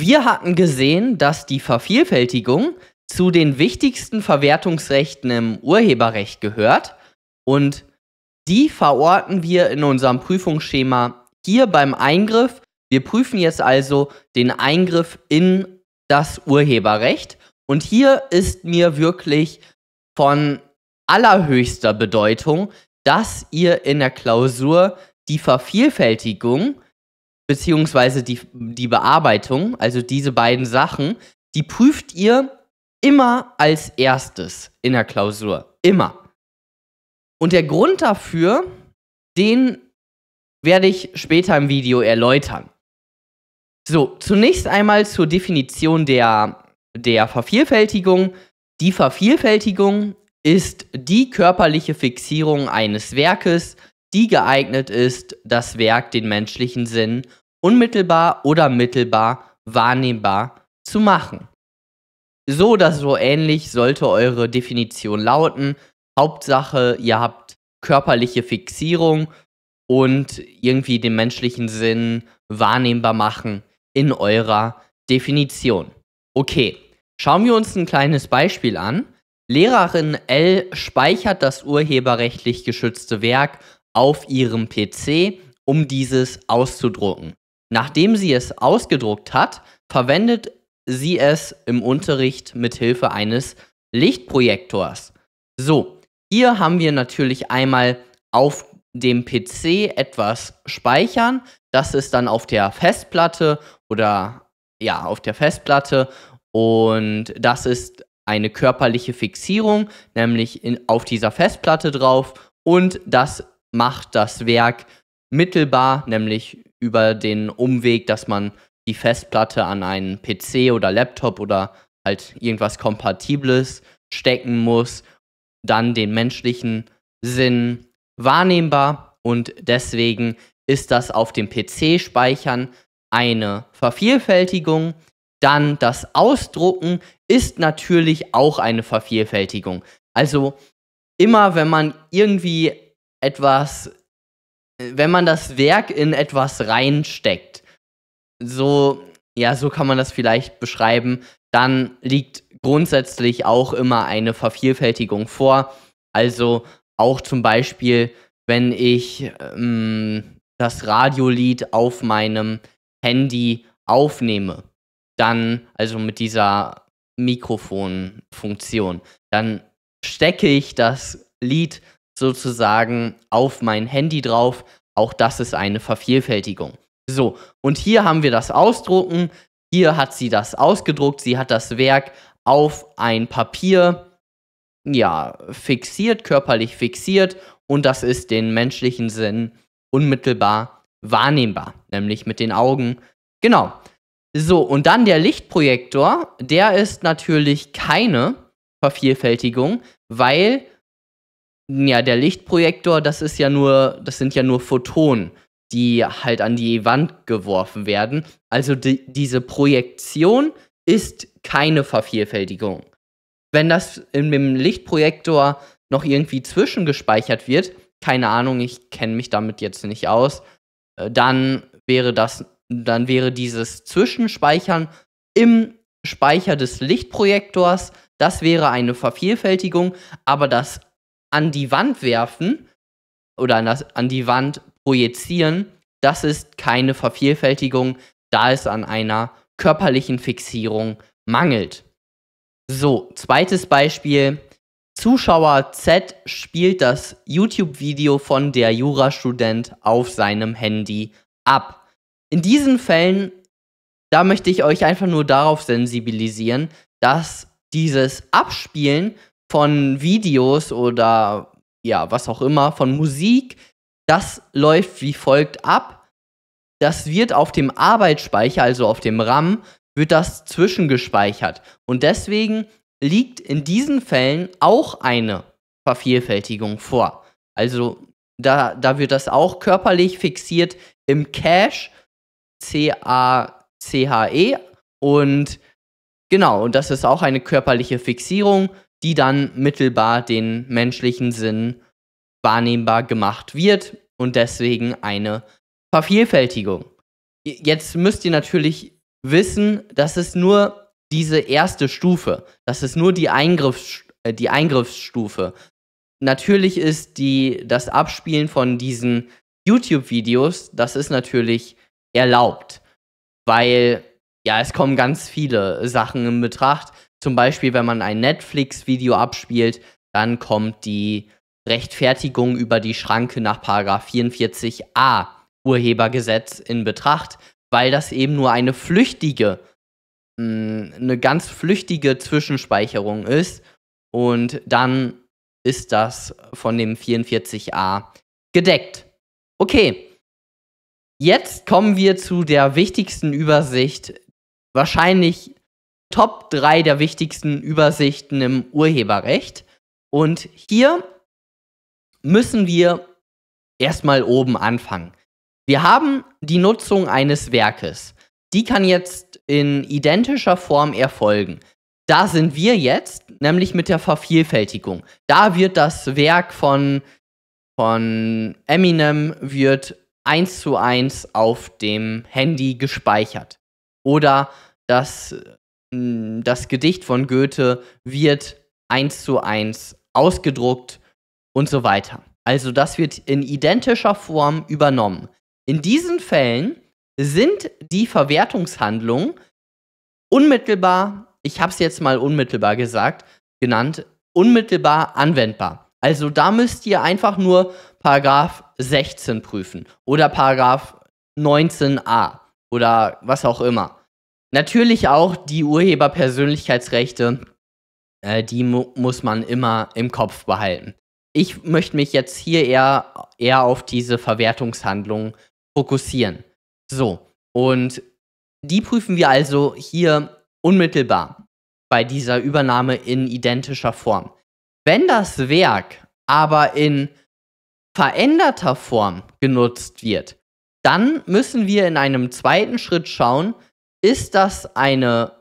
Wir hatten gesehen, dass die Vervielfältigung zu den wichtigsten Verwertungsrechten im Urheberrecht gehört und die verorten wir in unserem Prüfungsschema hier beim Eingriff. Wir prüfen jetzt also den Eingriff in das Urheberrecht und hier ist mir wirklich von allerhöchster Bedeutung, dass ihr in der Klausur die Vervielfältigung beziehungsweise die, die Bearbeitung, also diese beiden Sachen, die prüft ihr immer als erstes in der Klausur. Immer. Und der Grund dafür, den werde ich später im Video erläutern. So, zunächst einmal zur Definition der, der Vervielfältigung. Die Vervielfältigung ist die körperliche Fixierung eines Werkes, die geeignet ist, das Werk den menschlichen Sinn unmittelbar oder mittelbar wahrnehmbar zu machen. So oder so ähnlich sollte eure Definition lauten. Hauptsache, ihr habt körperliche Fixierung und irgendwie den menschlichen Sinn wahrnehmbar machen in eurer Definition. Okay, schauen wir uns ein kleines Beispiel an. Lehrerin L speichert das urheberrechtlich geschützte Werk auf ihrem PC, um dieses auszudrucken. Nachdem sie es ausgedruckt hat, verwendet sie es im Unterricht mit Hilfe eines Lichtprojektors. So, hier haben wir natürlich einmal auf dem PC etwas speichern. Das ist dann auf der Festplatte oder ja, auf der Festplatte und das ist eine körperliche Fixierung, nämlich in, auf dieser Festplatte drauf und das macht das Werk mittelbar, nämlich über den Umweg, dass man die Festplatte an einen PC oder Laptop oder halt irgendwas Kompatibles stecken muss, dann den menschlichen Sinn wahrnehmbar und deswegen ist das auf dem PC speichern eine Vervielfältigung. Dann das Ausdrucken ist natürlich auch eine Vervielfältigung. Also immer wenn man irgendwie etwas wenn man das Werk in etwas reinsteckt, so, ja, so kann man das vielleicht beschreiben, dann liegt grundsätzlich auch immer eine Vervielfältigung vor. Also auch zum Beispiel, wenn ich ähm, das Radiolied auf meinem Handy aufnehme, dann, also mit dieser Mikrofonfunktion, dann stecke ich das Lied sozusagen auf mein Handy drauf. Auch das ist eine Vervielfältigung. So, und hier haben wir das Ausdrucken. Hier hat sie das ausgedruckt. Sie hat das Werk auf ein Papier ja, fixiert, körperlich fixiert. Und das ist den menschlichen Sinn unmittelbar wahrnehmbar, nämlich mit den Augen. Genau. So, und dann der Lichtprojektor, der ist natürlich keine Vervielfältigung, weil ja, der Lichtprojektor, das ist ja nur, das sind ja nur Photonen, die halt an die Wand geworfen werden. Also die, diese Projektion ist keine Vervielfältigung. Wenn das in dem Lichtprojektor noch irgendwie zwischengespeichert wird, keine Ahnung, ich kenne mich damit jetzt nicht aus, äh, dann wäre das, dann wäre dieses Zwischenspeichern im Speicher des Lichtprojektors, das wäre eine Vervielfältigung, aber das an die Wand werfen oder an, das, an die Wand projizieren, das ist keine Vervielfältigung, da es an einer körperlichen Fixierung mangelt. So, zweites Beispiel. Zuschauer Z spielt das YouTube-Video von der Jurastudent auf seinem Handy ab. In diesen Fällen, da möchte ich euch einfach nur darauf sensibilisieren, dass dieses Abspielen von Videos oder ja, was auch immer, von Musik, das läuft wie folgt ab. Das wird auf dem Arbeitsspeicher, also auf dem RAM, wird das zwischengespeichert. Und deswegen liegt in diesen Fällen auch eine Vervielfältigung vor. Also da, da wird das auch körperlich fixiert im Cache, C-A-C-H-E. Und genau, und das ist auch eine körperliche Fixierung die dann mittelbar den menschlichen Sinn wahrnehmbar gemacht wird und deswegen eine Vervielfältigung. Jetzt müsst ihr natürlich wissen, dass es nur diese erste Stufe, das ist nur die, Eingriffs, äh, die Eingriffsstufe. Natürlich ist die, das Abspielen von diesen YouTube-Videos, das ist natürlich erlaubt, weil ja, es kommen ganz viele Sachen in Betracht. Zum Beispiel, wenn man ein Netflix-Video abspielt, dann kommt die Rechtfertigung über die Schranke nach 44a Urhebergesetz in Betracht, weil das eben nur eine flüchtige, mh, mm, eine ganz flüchtige Zwischenspeicherung ist. Und dann ist das von dem 44a gedeckt. Okay, jetzt kommen wir zu der wichtigsten Übersicht, wahrscheinlich Top 3 der wichtigsten Übersichten im Urheberrecht. Und hier müssen wir erstmal oben anfangen. Wir haben die Nutzung eines Werkes. Die kann jetzt in identischer Form erfolgen. Da sind wir jetzt, nämlich mit der Vervielfältigung. Da wird das Werk von, von Eminem wird eins zu eins auf dem Handy gespeichert. Oder das hm, das Gedicht von Goethe wird eins zu eins ausgedruckt und so weiter. Also das wird in identischer Form übernommen. In diesen Fällen sind die Verwertungshandlungen unmittelbar, ich habe es jetzt mal unmittelbar gesagt, genannt, unmittelbar anwendbar. Also da müsst ihr einfach nur Paragraph 16 prüfen oder Paragraph 19a oder was auch immer. Natürlich auch die Urheberpersönlichkeitsrechte, äh, die mu muss man immer im Kopf behalten. Ich möchte mich jetzt hier eher, eher auf diese Verwertungshandlung fokussieren. So, und die prüfen wir also hier unmittelbar bei dieser Übernahme in identischer Form. Wenn das Werk aber in veränderter Form genutzt wird, dann müssen wir in einem zweiten Schritt schauen, ist das eine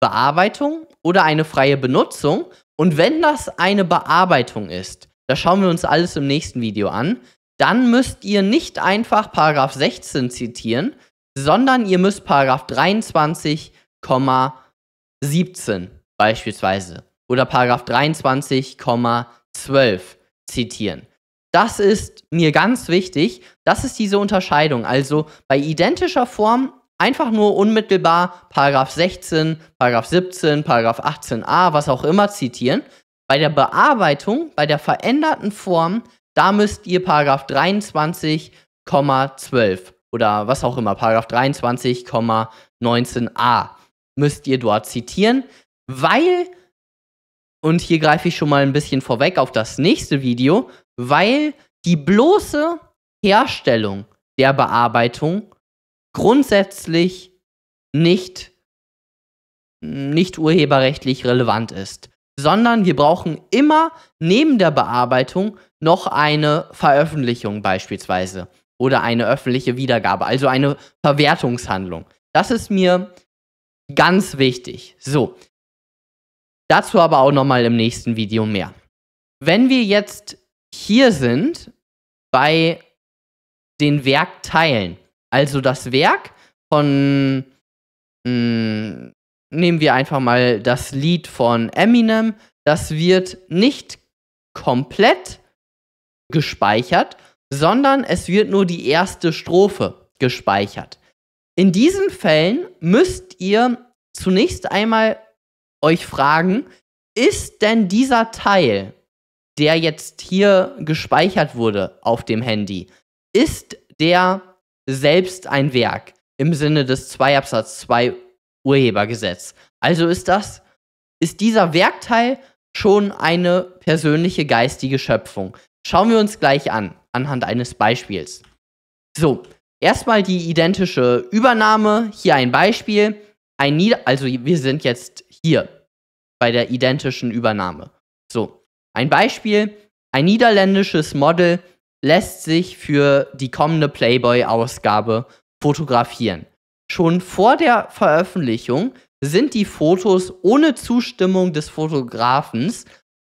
Bearbeitung oder eine freie Benutzung? Und wenn das eine Bearbeitung ist, das schauen wir uns alles im nächsten Video an, dann müsst ihr nicht einfach Paragraph 16 zitieren, sondern ihr müsst Paragraph 23,17 beispielsweise oder Paragraph 23,12 zitieren. Das ist mir ganz wichtig. Das ist diese Unterscheidung. Also bei identischer Form einfach nur unmittelbar Paragraph 16, Paragraph 17, Paragraph 18a, was auch immer zitieren. Bei der Bearbeitung, bei der veränderten Form, da müsst ihr Paragraph 23,12 oder was auch immer, Paragraph 23,19a müsst ihr dort zitieren, weil und hier greife ich schon mal ein bisschen vorweg auf das nächste Video, weil die bloße Herstellung der Bearbeitung grundsätzlich nicht, nicht urheberrechtlich relevant ist, sondern wir brauchen immer neben der Bearbeitung noch eine Veröffentlichung beispielsweise oder eine öffentliche Wiedergabe, also eine Verwertungshandlung. Das ist mir ganz wichtig. So, dazu aber auch nochmal im nächsten Video mehr. Wenn wir jetzt hier sind bei den Werkteilen, also das Werk von, mh, mm, nehmen wir einfach mal das Lied von Eminem, das wird nicht komplett gespeichert, sondern es wird nur die erste Strophe gespeichert. In diesen Fällen müsst ihr zunächst einmal euch fragen, ist denn dieser Teil, der jetzt hier gespeichert wurde auf dem Handy, ist der selbst ein Werk im Sinne des 2 Absatz 2 Urhebergesetz. Also ist das, ist dieser Werkteil schon eine persönliche geistige Schöpfung. Schauen wir uns gleich an, anhand eines Beispiels. So, erstmal die identische Übernahme. Hier ein Beispiel. Ein Nieder also wir sind jetzt hier bei der identischen Übernahme. So, ein Beispiel. Ein niederländisches Model lässt sich für die kommende Playboy-Ausgabe fotografieren. Schon vor der Veröffentlichung sind die Fotos ohne Zustimmung des Fotografen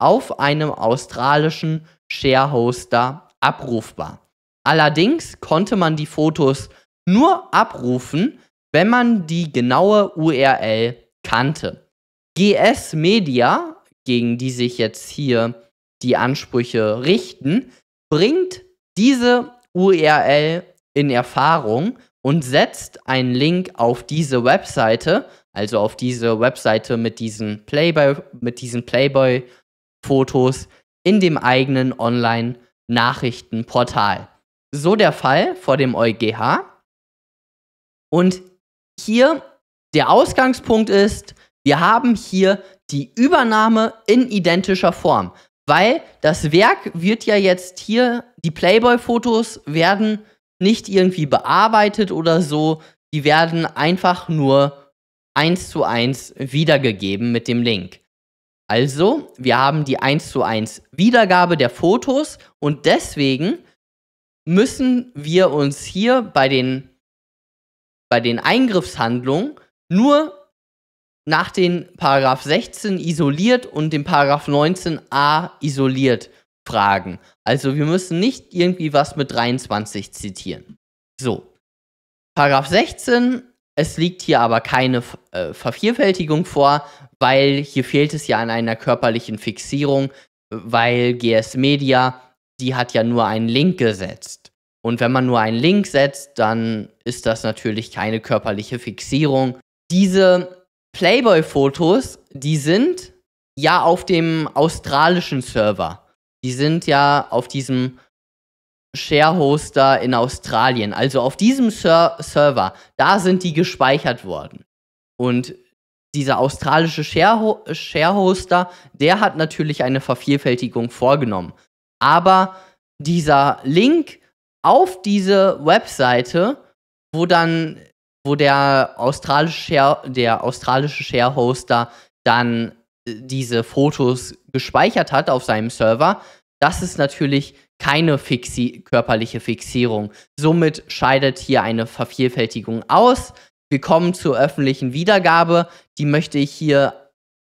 auf einem australischen Sharehoster abrufbar. Allerdings konnte man die Fotos nur abrufen, wenn man die genaue URL kannte. GS Media, gegen die sich jetzt hier die Ansprüche richten, bringt diese URL e in Erfahrung und setzt einen Link auf diese Webseite, also auf diese Webseite mit diesen Playboy, mit diesen Playboy-Fotos in dem eigenen Online-Nachrichtenportal. So der Fall vor dem EuGH. Und hier der Ausgangspunkt ist, wir haben hier die Übernahme in identischer Form weil das Werk wird ja jetzt hier, die Playboy-Fotos werden nicht irgendwie bearbeitet oder so, die werden einfach nur eins zu eins wiedergegeben mit dem Link. Also, wir haben die 1 zu 1 Wiedergabe der Fotos und deswegen müssen wir uns hier bei den, bei den Eingriffshandlungen nur nach den Paragraph 16 isoliert und den Paragraph 19a isoliert fragen. Also wir müssen nicht irgendwie was mit 23 zitieren. So. Paragraph 16, es liegt hier aber keine äh, Vervielfältigung vor, weil hier fehlt es ja an einer körperlichen Fixierung, weil GS Media, die hat ja nur einen Link gesetzt. Und wenn man nur einen Link setzt, dann ist das natürlich keine körperliche Fixierung. Diese Playboy-Fotos, die sind ja auf dem australischen Server. Die sind ja auf diesem Share-Hoster in Australien. Also auf diesem Ser Server, da sind die gespeichert worden. Und dieser australische Share-Hoster, Share der hat natürlich eine Vervielfältigung vorgenommen. Aber dieser Link auf diese Webseite, wo dann wo der australische, Share, der australische Sharehoster dann äh, diese Fotos gespeichert hat auf seinem Server. Das ist natürlich keine fixi körperliche Fixierung. Somit scheidet hier eine Vervielfältigung aus. Wir kommen zur öffentlichen Wiedergabe. Die möchte ich hier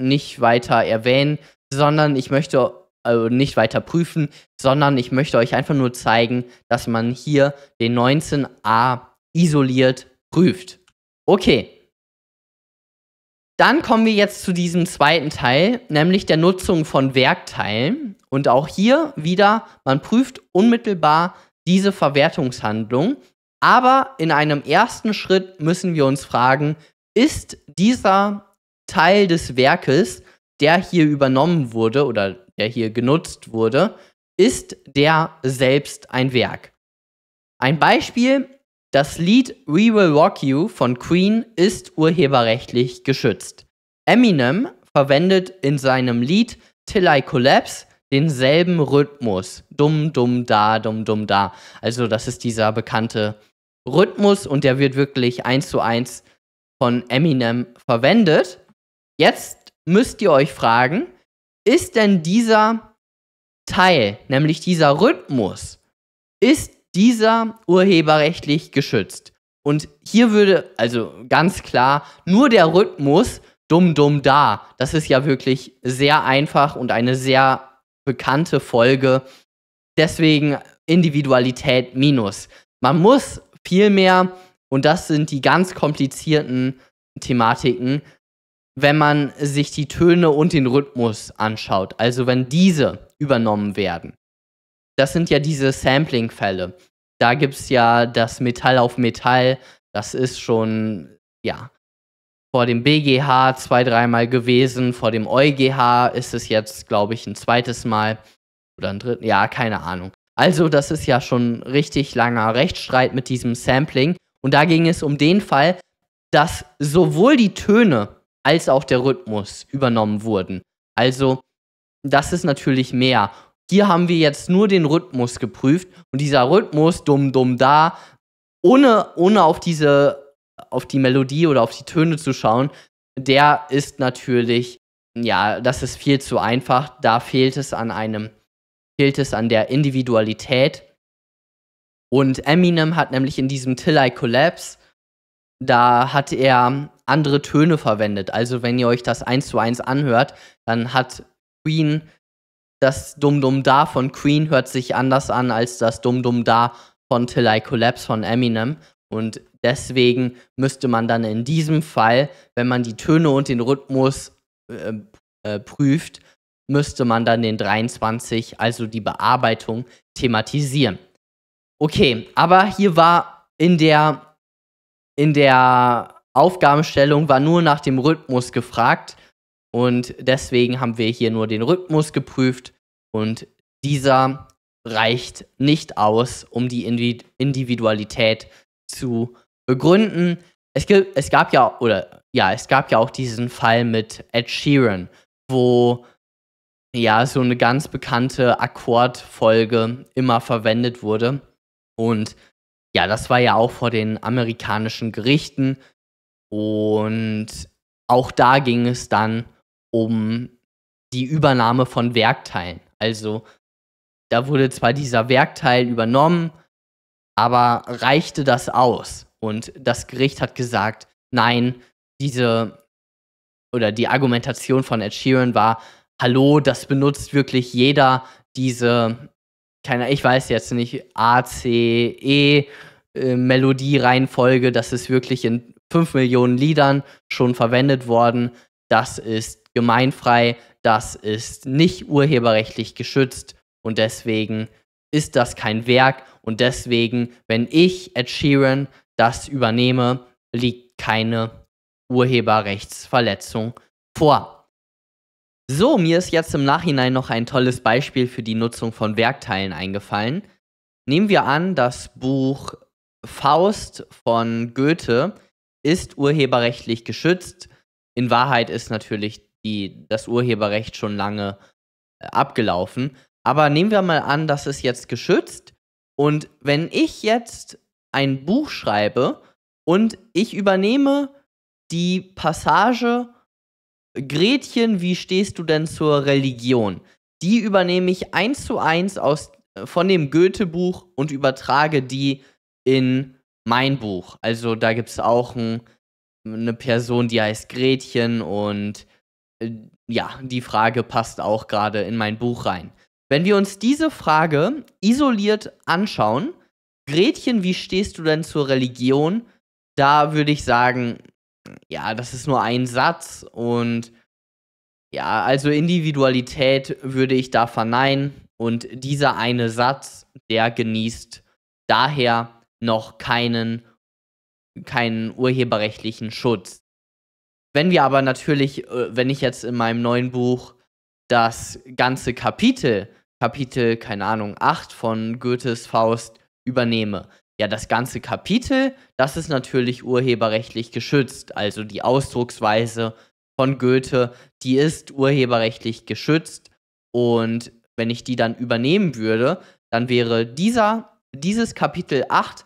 nicht weiter erwähnen, sondern ich möchte also nicht weiter prüfen, sondern ich möchte euch einfach nur zeigen, dass man hier den 19a isoliert prüft. Okay. Dann kommen wir jetzt zu diesem zweiten Teil, nämlich der Nutzung von Werkteilen. Und auch hier wieder, man prüft unmittelbar diese Verwertungshandlung. Aber in einem ersten Schritt müssen wir uns fragen, ist dieser Teil des Werkes, der hier übernommen wurde oder der hier genutzt wurde, ist der selbst ein Werk? Ein Beispiel, das Lied We Will Rock You von Queen ist urheberrechtlich geschützt. Eminem verwendet in seinem Lied Till I Collapse denselben Rhythmus. Dumm, dumm, da, dumm, dumm, da. Also das ist dieser bekannte Rhythmus und der wird wirklich eins zu eins von Eminem verwendet. Jetzt müsst ihr euch fragen, ist denn dieser Teil, nämlich dieser Rhythmus, ist dieser urheberrechtlich geschützt. Und hier würde, also ganz klar, nur der Rhythmus dumm dumm da, das ist ja wirklich sehr einfach und eine sehr bekannte Folge. Deswegen Individualität minus. Man muss vielmehr, und das sind die ganz komplizierten Thematiken, wenn man sich die Töne und den Rhythmus anschaut, also wenn diese übernommen werden, das sind ja diese Sampling-Fälle. Da gibt es ja das Metall auf Metall, das ist schon, ja, vor dem BGH zwei, dreimal gewesen, vor dem EuGH ist es jetzt, glaube ich, ein zweites Mal oder ein drittes, ja, keine Ahnung. Also das ist ja schon richtig langer Rechtsstreit mit diesem Sampling und da ging es um den Fall, dass sowohl die Töne als auch der Rhythmus übernommen wurden. Also das ist natürlich mehr hier haben wir jetzt nur den Rhythmus geprüft und dieser Rhythmus, dumm, dumm, da, ohne, ohne auf diese, auf die Melodie oder auf die Töne zu schauen, der ist natürlich, ja, das ist viel zu einfach. Da fehlt es an einem, fehlt es an der Individualität. Und Eminem hat nämlich in diesem Till I Collapse, da hat er andere Töne verwendet. Also wenn ihr euch das eins zu eins anhört, dann hat Queen das Dum-Dum Da von Queen hört sich anders an als das Dum-Dum Da von Till I Collapse von Eminem. Und deswegen müsste man dann in diesem Fall, wenn man die Töne und den Rhythmus äh, äh prüft, müsste man dann den 23, also die Bearbeitung, thematisieren. Okay, aber hier war in der, in der Aufgabenstellung war nur nach dem Rhythmus gefragt und deswegen haben wir hier nur den Rhythmus geprüft und dieser reicht nicht aus, um die Individualität zu begründen. Es, gibt, es gab ja, oder ja, es gab ja auch diesen Fall mit Ed Sheeran, wo ja so eine ganz bekannte Akkordfolge immer verwendet wurde. Und ja, das war ja auch vor den amerikanischen Gerichten. Und auch da ging es dann um die Übernahme von Werkteilen. Also da wurde zwar dieser Werkteil übernommen, aber reichte das aus? Und das Gericht hat gesagt, nein, diese oder die Argumentation von Ed Sheeran war, hallo, das benutzt wirklich jeder, diese, keine, ich weiß jetzt nicht, A, C, E, äh, Melodie-Reihenfolge, das ist wirklich in 5 Millionen Liedern schon verwendet worden das ist gemeinfrei, das ist nicht urheberrechtlich geschützt und deswegen ist das kein Werk und deswegen, wenn ich Ed Sheeran das übernehme, liegt keine Urheberrechtsverletzung vor. So, mir ist jetzt im Nachhinein noch ein tolles Beispiel für die Nutzung von Werkteilen eingefallen. Nehmen wir an, das Buch Faust von Goethe ist urheberrechtlich geschützt, in Wahrheit ist natürlich die, das Urheberrecht schon lange äh, abgelaufen. Aber nehmen wir mal an, das ist jetzt geschützt. Und wenn ich jetzt ein Buch schreibe und ich übernehme die Passage Gretchen, wie stehst du denn zur Religion? Die übernehme ich eins zu eins aus, äh, von dem Goethe-Buch und übertrage die in mein Buch. Also da gibt es auch ein eine Person, die heißt Gretchen und äh, ja, die Frage passt auch gerade in mein Buch rein. Wenn wir uns diese Frage isoliert anschauen, Gretchen, wie stehst du denn zur Religion? Da würde ich sagen, ja, das ist nur ein Satz und ja, also Individualität würde ich da verneinen und dieser eine Satz, der genießt daher noch keinen keinen urheberrechtlichen Schutz. Wenn wir aber natürlich, äh, wenn ich jetzt in meinem neuen Buch das ganze Kapitel, Kapitel, keine Ahnung, 8 von Goethes Faust übernehme, ja, das ganze Kapitel, das ist natürlich urheberrechtlich geschützt. Also die Ausdrucksweise von Goethe, die ist urheberrechtlich geschützt. Und wenn ich die dann übernehmen würde, dann wäre dieser, dieses Kapitel 8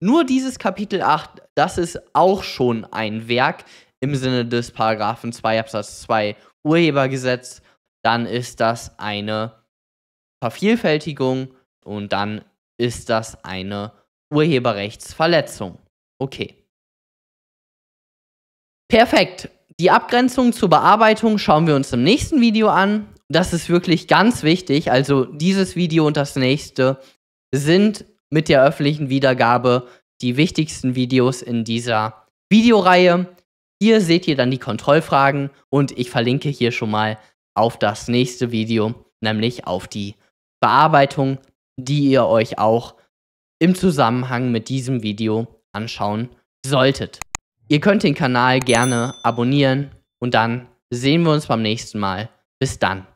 nur dieses Kapitel 8, das ist auch schon ein Werk im Sinne des Paragraphen 2 Absatz 2 Urhebergesetz. Dann ist das eine Vervielfältigung und dann ist das eine Urheberrechtsverletzung. Okay. Perfekt. Die Abgrenzung zur Bearbeitung schauen wir uns im nächsten Video an. Das ist wirklich ganz wichtig. Also dieses Video und das nächste sind mit der öffentlichen Wiedergabe die wichtigsten Videos in dieser Videoreihe. Hier seht ihr dann die Kontrollfragen und ich verlinke hier schon mal auf das nächste Video, nämlich auf die Bearbeitung, die ihr euch auch im Zusammenhang mit diesem Video anschauen solltet. Ihr könnt den Kanal gerne abonnieren und dann sehen wir uns beim nächsten Mal. Bis dann.